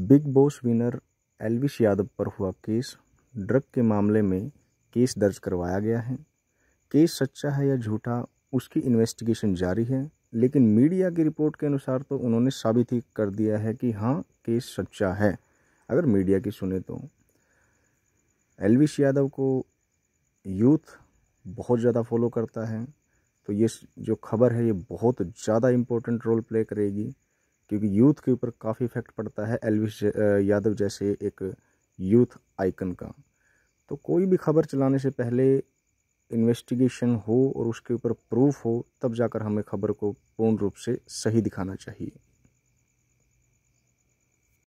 big Boss winner Elvish Yadav पर हुआ case drug के मामले में केस दर्ज करवाया गया है केस सच्चा है या झूठा उसकी इन्वेस्टिगेशन जारी है लेकिन मीडिया की रिपोर्ट के अनुसार तो उन्होंने साबित ही कर दिया है कि हाँ केस सच्चा है अगर मीडिया की सुने तो एलविश यादव को यूथ बहुत ज़्यादा फॉलो करता है तो ये जो खबर है ये बहुत ज़्यादा इम्पोर्टेंट रोल प्ले करेगी क्योंकि यूथ के ऊपर काफ़ी इफेक्ट पड़ता है एलविश यादव जैसे एक यूथ आइकन का तो कोई भी खबर चलाने से पहले इन्वेस्टिगेशन हो और उसके ऊपर प्रूफ हो तब जाकर हमें खबर को पूर्ण रूप से सही दिखाना चाहिए